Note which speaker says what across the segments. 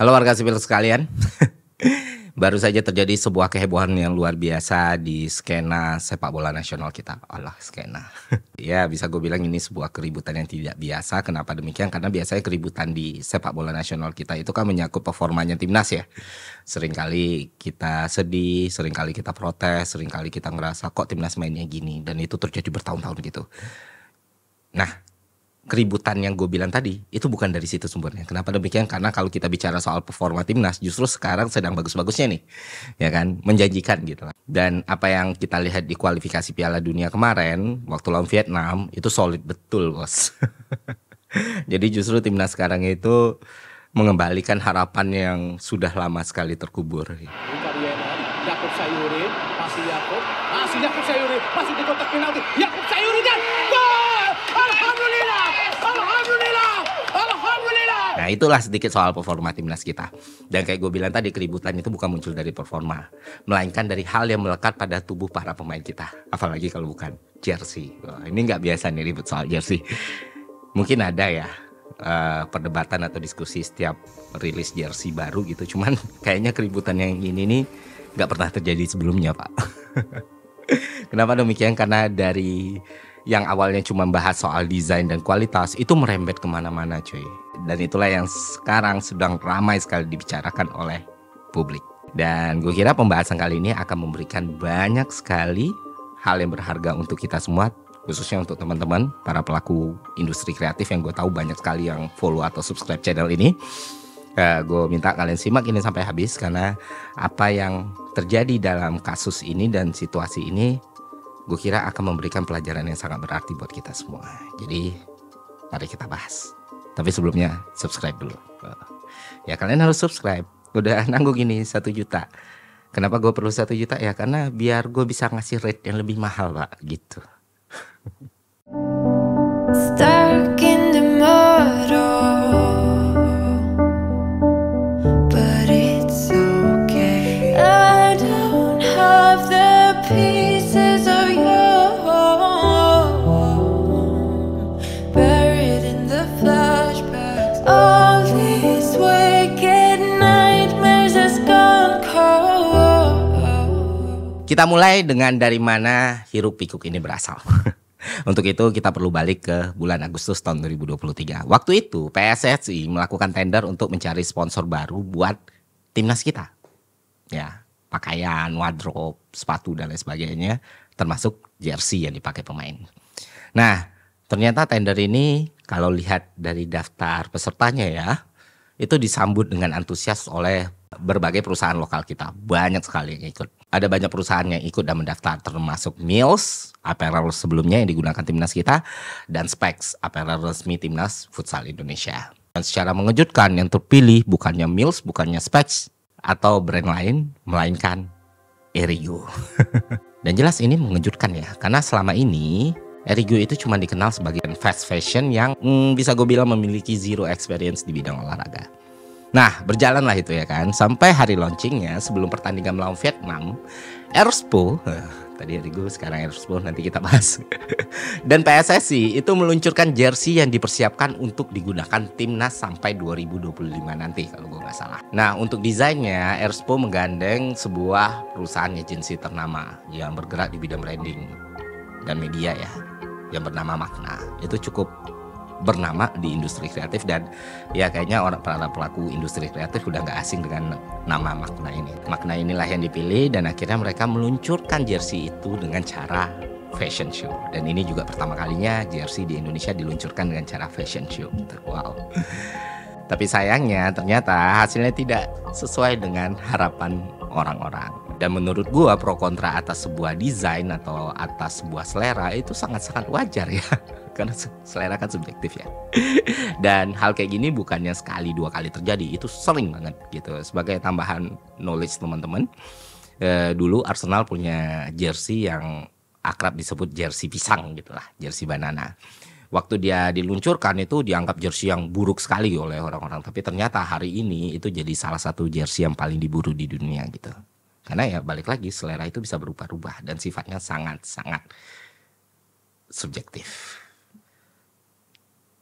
Speaker 1: Halo warga sipil sekalian. Baru saja terjadi sebuah kehebohan yang luar biasa di skena sepak bola nasional kita. Allah, skena. ya, bisa gue bilang ini sebuah keributan yang tidak biasa. Kenapa demikian? Karena biasanya keributan di sepak bola nasional kita itu kan menyangkut performanya timnas ya. Seringkali kita sedih, seringkali kita protes, seringkali kita ngerasa kok timnas mainnya gini. Dan itu terjadi bertahun-tahun gitu. Nah, keributan yang gue bilang tadi itu bukan dari situ sumbernya. Kenapa demikian? Karena kalau kita bicara soal performa timnas, justru sekarang sedang bagus-bagusnya nih, ya kan, menjanjikan gitu. Dan apa yang kita lihat di kualifikasi Piala Dunia kemarin waktu lawan Vietnam itu solid betul bos. Jadi justru timnas sekarang itu mengembalikan harapan yang sudah lama sekali terkubur. Yakub Sayuri, pasti Yakub, pasti Yakub Sayuri, pasti di kotak penalti, Yakub Sayuri dan gol! Alhamdulillah! Nah itulah sedikit soal performa timnas kita. Dan kayak gue bilang tadi keributan itu bukan muncul dari performa, melainkan dari hal yang melekat pada tubuh para pemain kita. Apalagi kalau bukan jersey. Wah, ini nggak biasa nih ribut soal jersey. Mungkin ada ya uh, perdebatan atau diskusi setiap rilis jersey baru gitu. Cuman kayaknya keributan yang ini nih nggak pernah terjadi sebelumnya pak. Kenapa demikian? Karena dari yang awalnya cuma bahas soal desain dan kualitas itu merembet kemana-mana cuy. Dan itulah yang sekarang sedang ramai sekali dibicarakan oleh publik. Dan gue kira pembahasan kali ini akan memberikan banyak sekali hal yang berharga untuk kita semua khususnya untuk teman-teman para pelaku industri kreatif yang gue tahu banyak sekali yang follow atau subscribe channel ini. Uh, eh, gue minta kalian simak ini sampai habis karena apa yang terjadi dalam kasus ini dan situasi ini gue kira akan memberikan pelajaran yang sangat berarti buat kita semua. Jadi mari kita bahas. Tapi sebelumnya subscribe dulu. Ya kalian harus subscribe. Udah nanggung gini satu juta. Kenapa gue perlu satu juta ya? Karena biar gue bisa ngasih rate yang lebih mahal pak gitu. Stuck in the middle. Kita mulai dengan dari mana hirup pikuk ini berasal. Untuk itu kita perlu balik ke bulan Agustus tahun 2023. Waktu itu PSSI melakukan tender untuk mencari sponsor baru buat timnas kita. Ya, pakaian, wardrobe, sepatu dan lain sebagainya termasuk jersey yang dipakai pemain. Nah, ternyata tender ini kalau lihat dari daftar pesertanya ya, itu disambut dengan antusias oleh berbagai perusahaan lokal kita. Banyak sekali yang ikut ada banyak perusahaan yang ikut dan mendaftar termasuk Mills, apparel sebelumnya yang digunakan timnas kita, dan Specs, apparel resmi timnas futsal Indonesia. Dan secara mengejutkan yang terpilih bukannya Mills, bukannya Specs, atau brand lain, melainkan Erigo. dan jelas ini mengejutkan ya, karena selama ini Erigo itu cuma dikenal sebagai fast fashion yang hmm, bisa gue bilang memiliki zero experience di bidang olahraga. Nah, berjalanlah itu ya kan. Sampai hari launchingnya sebelum pertandingan melawan Vietnam, Erspo eh, tadi hari gue sekarang Erspo nanti kita bahas. Dan PSSI itu meluncurkan jersey yang dipersiapkan untuk digunakan timnas sampai 2025 nanti kalau gue nggak salah. Nah untuk desainnya Erspo menggandeng sebuah perusahaan agensi ternama yang bergerak di bidang branding dan media ya yang bernama Makna. Itu cukup bernama di industri kreatif dan ya kayaknya orang para pelaku industri kreatif udah nggak asing dengan nama makna ini. Makna inilah yang dipilih dan akhirnya mereka meluncurkan jersey itu dengan cara fashion show dan ini juga pertama kalinya jersey di Indonesia diluncurkan dengan cara fashion show wow tapi sayangnya ternyata hasilnya tidak sesuai dengan harapan orang-orang dan menurut gua pro kontra atas sebuah desain atau atas sebuah selera itu sangat-sangat wajar ya karena selera kan subjektif ya. Dan hal kayak gini bukannya sekali dua kali terjadi, itu sering banget gitu. Sebagai tambahan knowledge teman-teman, eh, dulu Arsenal punya jersey yang akrab disebut jersey pisang gitulah, jersey banana. Waktu dia diluncurkan itu dianggap jersey yang buruk sekali oleh orang-orang, tapi ternyata hari ini itu jadi salah satu jersey yang paling diburu di dunia gitu. Karena ya balik lagi selera itu bisa berubah-ubah dan sifatnya sangat-sangat subjektif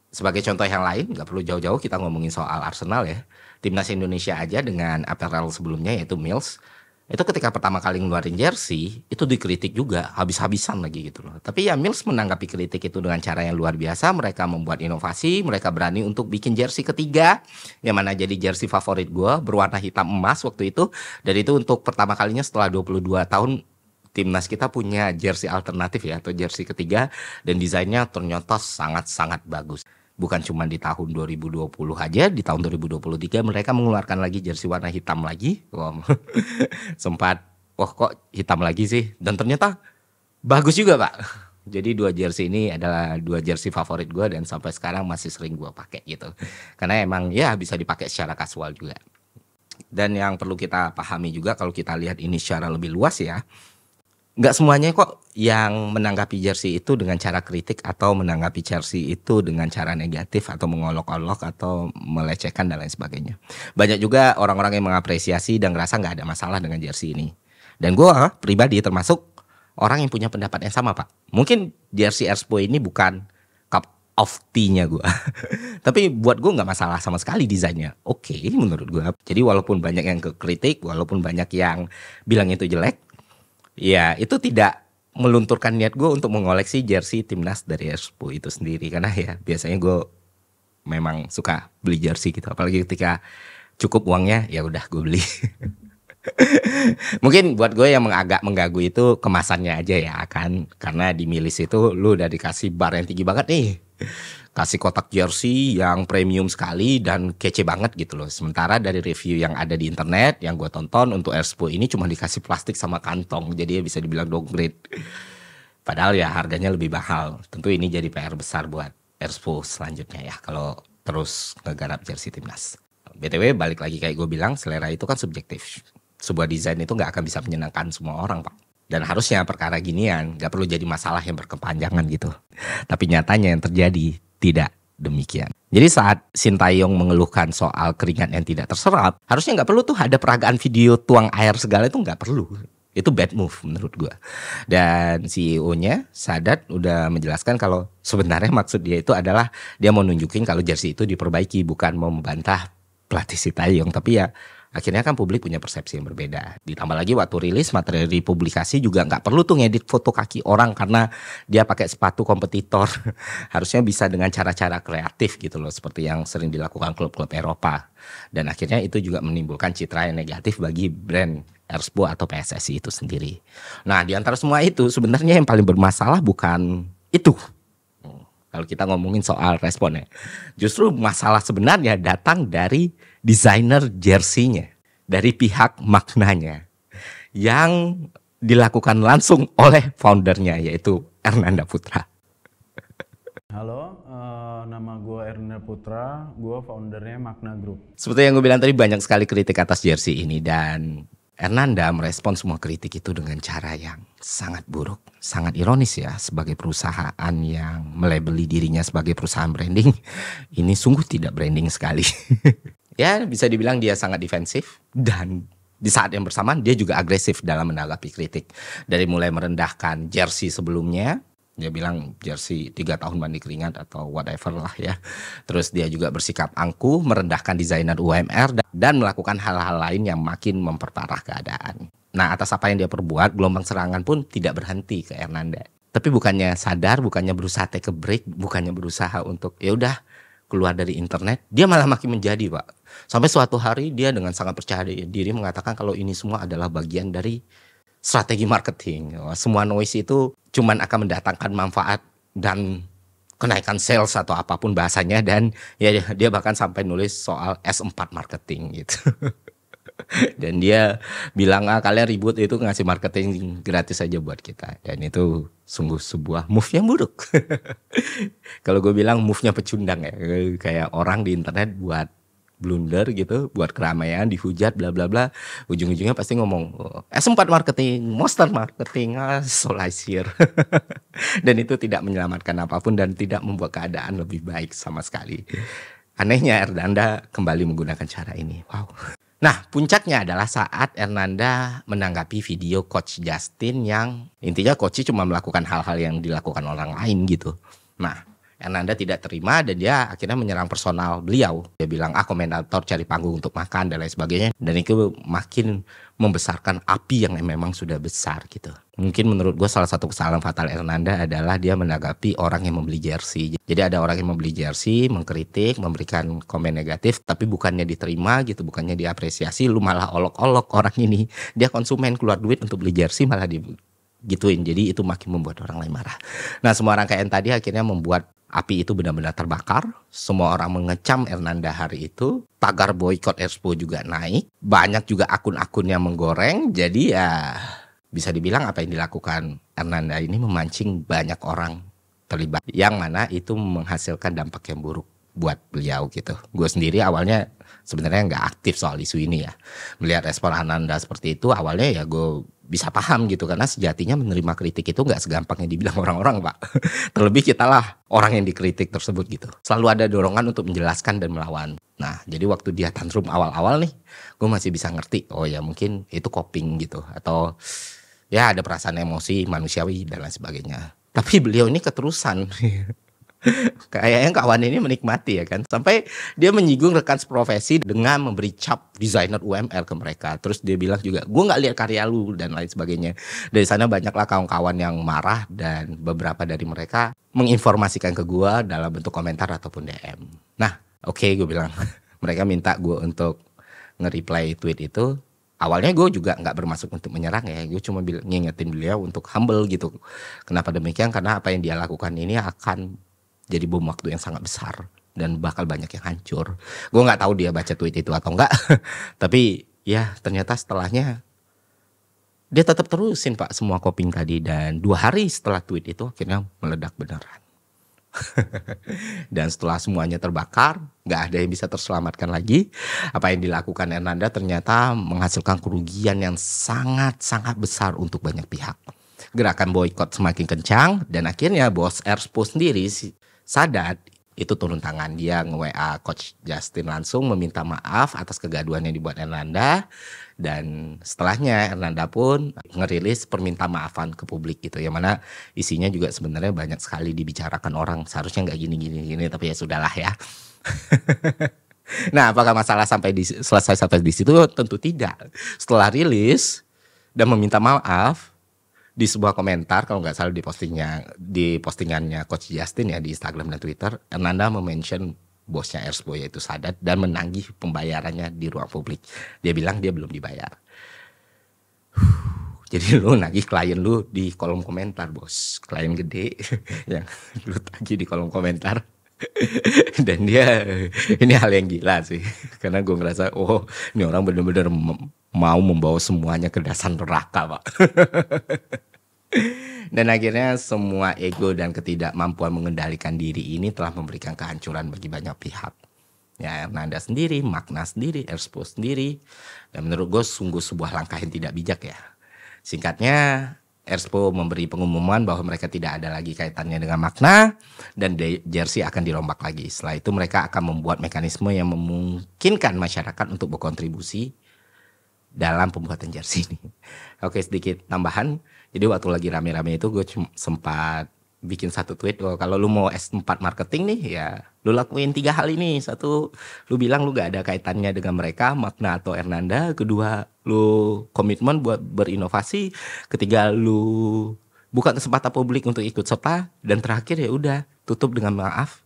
Speaker 1: sebagai contoh yang lain, nggak perlu jauh-jauh kita ngomongin soal Arsenal ya. Timnas Indonesia aja dengan apparel sebelumnya yaitu Mills, itu ketika pertama kali ngeluarin jersey, itu dikritik juga habis-habisan lagi gitu loh. Tapi ya Mills menanggapi kritik itu dengan cara yang luar biasa. Mereka membuat inovasi, mereka berani untuk bikin jersey ketiga, yang mana jadi jersey favorit gue, berwarna hitam emas waktu itu. Dan itu untuk pertama kalinya setelah 22 tahun timnas kita punya jersey alternatif ya atau jersey ketiga dan desainnya ternyata sangat-sangat bagus bukan cuma di tahun 2020 aja, di tahun 2023 mereka mengeluarkan lagi jersey warna hitam lagi. Wow. Sempat, wah kok hitam lagi sih? Dan ternyata bagus juga pak. Jadi dua jersey ini adalah dua jersey favorit gue dan sampai sekarang masih sering gue pakai gitu. Karena emang ya bisa dipakai secara kasual juga. Dan yang perlu kita pahami juga kalau kita lihat ini secara lebih luas ya, nggak semuanya kok yang menanggapi jersey itu dengan cara kritik atau menanggapi jersey itu dengan cara negatif atau mengolok-olok atau melecehkan dan lain sebagainya. Banyak juga orang-orang yang mengapresiasi dan ngerasa nggak ada masalah dengan jersey ini. Dan gue ah, pribadi termasuk orang yang punya pendapat yang sama pak. Mungkin jersey Erspo ini bukan cup of tea-nya gue. Tapi buat gue nggak masalah sama sekali desainnya. Oke okay, menurut gue. Jadi walaupun banyak yang kekritik, walaupun banyak yang bilang itu jelek, ya itu tidak melunturkan niat gue untuk mengoleksi jersey timnas dari Espo itu sendiri karena ya biasanya gue memang suka beli jersey gitu apalagi ketika cukup uangnya ya udah gue beli mungkin buat gue yang agak mengganggu itu kemasannya aja ya kan karena di milis itu lu udah dikasih bar yang tinggi banget nih kasih kotak jersey yang premium sekali dan kece banget gitu loh. Sementara dari review yang ada di internet yang gue tonton untuk 10 ini cuma dikasih plastik sama kantong, jadi ya bisa dibilang downgrade. Padahal ya harganya lebih mahal. Tentu ini jadi PR besar buat 10 selanjutnya ya kalau terus ngegarap jersey timnas. BTW balik lagi kayak gue bilang selera itu kan subjektif. Sebuah desain itu gak akan bisa menyenangkan semua orang pak. Dan harusnya perkara ginian gak perlu jadi masalah yang berkepanjangan gitu. Tapi nyatanya yang terjadi tidak demikian. Jadi saat Sintayong mengeluhkan soal keringat yang tidak terserap, harusnya nggak perlu tuh ada peragaan video tuang air segala itu nggak perlu. Itu bad move menurut gue. Dan CEO-nya Sadat udah menjelaskan kalau sebenarnya maksud dia itu adalah dia mau nunjukin kalau jersey itu diperbaiki bukan mau membantah pelatih Sintayong. Tapi ya akhirnya kan publik punya persepsi yang berbeda. Ditambah lagi waktu rilis materi publikasi juga nggak perlu tuh ngedit foto kaki orang karena dia pakai sepatu kompetitor. Harusnya bisa dengan cara-cara kreatif gitu loh seperti yang sering dilakukan klub-klub Eropa. Dan akhirnya itu juga menimbulkan citra yang negatif bagi brand Erspo atau PSSI itu sendiri. Nah di antara semua itu sebenarnya yang paling bermasalah bukan itu. Hmm, kalau kita ngomongin soal responnya. Justru masalah sebenarnya datang dari desainer jersinya dari pihak maknanya yang dilakukan langsung oleh foundernya yaitu Ernanda Putra. Halo, uh, nama gue Erna Putra, gue foundernya Makna Group. Seperti yang gue bilang tadi banyak sekali kritik atas jersey ini dan Ernanda merespon semua kritik itu dengan cara yang sangat buruk. Sangat ironis ya sebagai perusahaan yang melebeli dirinya sebagai perusahaan branding. Ini sungguh tidak branding sekali. ya bisa dibilang dia sangat defensif dan di saat yang bersamaan dia juga agresif dalam menanggapi kritik dari mulai merendahkan jersey sebelumnya dia bilang jersey tiga tahun mandi keringat atau whatever lah ya. Terus dia juga bersikap angkuh, merendahkan desainer UMR dan melakukan hal-hal lain yang makin memperparah keadaan. Nah atas apa yang dia perbuat, gelombang serangan pun tidak berhenti ke Hernanda. Tapi bukannya sadar, bukannya berusaha take a break, bukannya berusaha untuk ya udah keluar dari internet, dia malah makin menjadi pak. Sampai suatu hari dia dengan sangat percaya diri mengatakan kalau ini semua adalah bagian dari strategi marketing. Oh, semua noise itu cuman akan mendatangkan manfaat dan kenaikan sales atau apapun bahasanya dan ya dia bahkan sampai nulis soal S4 marketing gitu. dan dia bilang ah kalian ribut itu ngasih marketing gratis aja buat kita dan itu sungguh sebuah move yang buruk kalau gue bilang move nya pecundang ya kayak orang di internet buat blunder gitu buat keramaian dihujat bla bla bla ujung-ujungnya pasti ngomong eh, S4 marketing monster marketing ah, solasir dan itu tidak menyelamatkan apapun dan tidak membuat keadaan lebih baik sama sekali anehnya Ernanda kembali menggunakan cara ini wow Nah, puncaknya adalah saat Ernanda menanggapi video Coach Justin yang intinya Coach cuma melakukan hal-hal yang dilakukan orang lain gitu. Nah, Ananda tidak terima dan dia akhirnya menyerang personal beliau. Dia bilang ah komentator cari panggung untuk makan dan lain sebagainya dan itu makin membesarkan api yang memang sudah besar gitu. Mungkin menurut gue salah satu kesalahan fatal Ernanda adalah dia menanggapi orang yang membeli jersey. Jadi ada orang yang membeli jersey, mengkritik, memberikan komen negatif, tapi bukannya diterima gitu, bukannya diapresiasi, lu malah olok-olok orang ini. Dia konsumen keluar duit untuk beli jersey malah di gituin jadi itu makin membuat orang lain marah nah semua rangkaian tadi akhirnya membuat api itu benar-benar terbakar. Semua orang mengecam Hernanda hari itu. Tagar boykot Expo juga naik. Banyak juga akun-akun yang menggoreng. Jadi ya bisa dibilang apa yang dilakukan Hernanda ini memancing banyak orang terlibat. Yang mana itu menghasilkan dampak yang buruk buat beliau gitu. Gue sendiri awalnya sebenarnya nggak aktif soal isu ini ya. Melihat respon Hernanda seperti itu awalnya ya gue bisa paham gitu karena sejatinya menerima kritik itu nggak segampang yang dibilang orang-orang pak terlebih kita lah orang yang dikritik tersebut gitu selalu ada dorongan untuk menjelaskan dan melawan nah jadi waktu dia tantrum awal-awal nih gue masih bisa ngerti oh ya mungkin itu coping gitu atau ya ada perasaan emosi manusiawi dan lain sebagainya tapi beliau ini keterusan Kayaknya kawan ini menikmati ya kan. Sampai dia menyinggung rekan seprofesi dengan memberi cap desainer UMR ke mereka. Terus dia bilang juga, gue gak lihat karya lu dan lain sebagainya. Dari sana banyaklah kawan-kawan yang marah dan beberapa dari mereka menginformasikan ke gue dalam bentuk komentar ataupun DM. Nah, oke okay, gue bilang. mereka minta gue untuk nge-reply tweet itu awalnya gue juga nggak bermaksud untuk menyerang ya gue cuma ngingetin beliau untuk humble gitu kenapa demikian karena apa yang dia lakukan ini akan jadi bom waktu yang sangat besar dan bakal banyak yang hancur. Gue nggak tahu dia baca tweet itu atau enggak, tapi ya ternyata setelahnya dia tetap terusin pak semua coping tadi dan dua hari setelah tweet itu akhirnya meledak beneran. dan setelah semuanya terbakar, nggak ada yang bisa terselamatkan lagi. Apa yang dilakukan Ernanda ternyata menghasilkan kerugian yang sangat-sangat besar untuk banyak pihak. Gerakan boykot semakin kencang dan akhirnya bos Airspo sendiri Sadat itu turun tangan dia nge-WA coach Justin langsung meminta maaf atas kegaduhan yang dibuat Hernanda dan setelahnya Hernanda pun ngerilis perminta maafan ke publik gitu yang mana isinya juga sebenarnya banyak sekali dibicarakan orang seharusnya nggak gini gini gini tapi ya sudahlah ya nah apakah masalah sampai di, selesai sampai di situ tentu tidak setelah rilis dan meminta maaf di sebuah komentar kalau nggak salah di postingnya di postingannya coach Justin ya di Instagram dan Twitter Nanda memention bosnya Erspo yaitu Sadat dan menanggih pembayarannya di ruang publik. Dia bilang dia belum dibayar. jadi lu nagih klien lu di kolom komentar bos. Klien gede yang lu tagih di kolom komentar. dan dia ini hal yang gila sih karena gue ngerasa oh ini orang bener-bener mau membawa semuanya ke dasar neraka pak Dan akhirnya semua ego dan ketidakmampuan mengendalikan diri ini telah memberikan kehancuran bagi banyak pihak. Ya, Hernanda sendiri, makna sendiri, Erspo sendiri. Dan menurut gue sungguh sebuah langkah yang tidak bijak ya. Singkatnya, Erspo memberi pengumuman bahwa mereka tidak ada lagi kaitannya dengan makna dan jersey akan dirombak lagi. Setelah itu mereka akan membuat mekanisme yang memungkinkan masyarakat untuk berkontribusi dalam pembuatan jersey ini. Oke sedikit tambahan jadi waktu lagi rame-rame itu gue sempat bikin satu tweet oh, kalau lu mau S4 marketing nih ya lu lakuin tiga hal ini satu lu bilang lu gak ada kaitannya dengan mereka makna atau Hernanda kedua lu komitmen buat berinovasi ketiga lu buka kesempatan publik untuk ikut serta dan terakhir ya udah tutup dengan maaf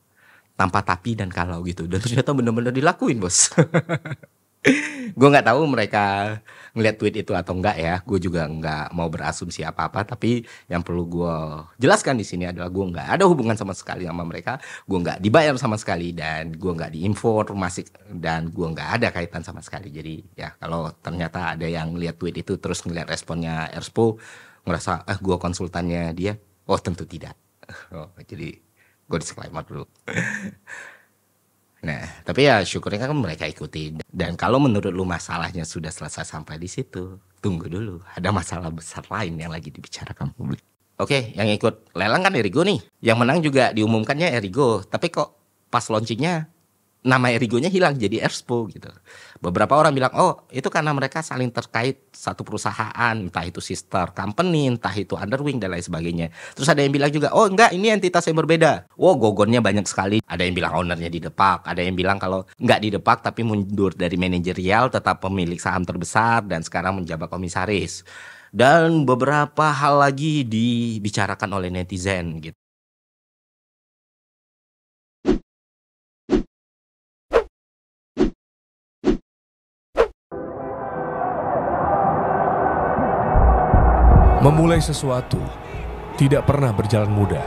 Speaker 1: tanpa tapi dan kalau gitu dan ternyata benar-benar dilakuin bos gue nggak tahu mereka ngeliat tweet itu atau enggak ya. Gue juga nggak mau berasumsi apa-apa. Tapi yang perlu gue jelaskan di sini adalah gue nggak ada hubungan sama sekali sama mereka. Gue nggak dibayar sama sekali dan gue nggak diinformasi dan gue nggak ada kaitan sama sekali. Jadi ya kalau ternyata ada yang ngeliat tweet itu terus ngeliat responnya Erspo ngerasa eh ah, gue konsultannya dia, oh tentu tidak. Oh, jadi gue disclaimer dulu. Nah, tapi ya syukurnya kan mereka ikuti. Dan kalau menurut lu masalahnya sudah selesai sampai di situ, tunggu dulu. Ada masalah besar lain yang lagi dibicarakan publik. Oke, yang ikut lelang kan Erigo nih. Yang menang juga diumumkannya Erigo. Tapi kok pas launchingnya nama Erigonya hilang jadi Erspo gitu. Beberapa orang bilang, oh itu karena mereka saling terkait satu perusahaan, entah itu sister company, entah itu underwing dan lain sebagainya. Terus ada yang bilang juga, oh enggak ini entitas yang berbeda. Wow gogonnya banyak sekali. Ada yang bilang ownernya di Depak. ada yang bilang kalau enggak di Depak tapi mundur dari manajerial tetap pemilik saham terbesar dan sekarang menjabat komisaris dan beberapa hal lagi dibicarakan oleh netizen gitu. Memulai sesuatu tidak pernah berjalan mudah.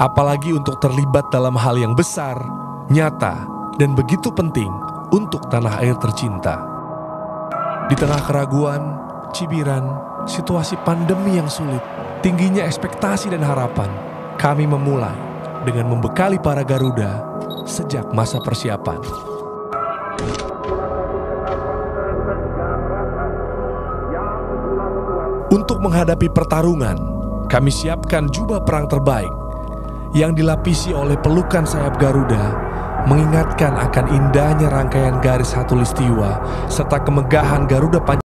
Speaker 1: Apalagi untuk terlibat dalam hal yang besar, nyata, dan begitu penting untuk tanah air tercinta. Di tengah keraguan, cibiran, situasi pandemi yang sulit, tingginya ekspektasi dan harapan, kami memulai dengan membekali para Garuda sejak masa persiapan. Untuk menghadapi pertarungan, kami siapkan jubah perang terbaik yang dilapisi oleh pelukan sayap Garuda mengingatkan akan indahnya rangkaian garis hatulistiwa serta kemegahan Garuda Pancasila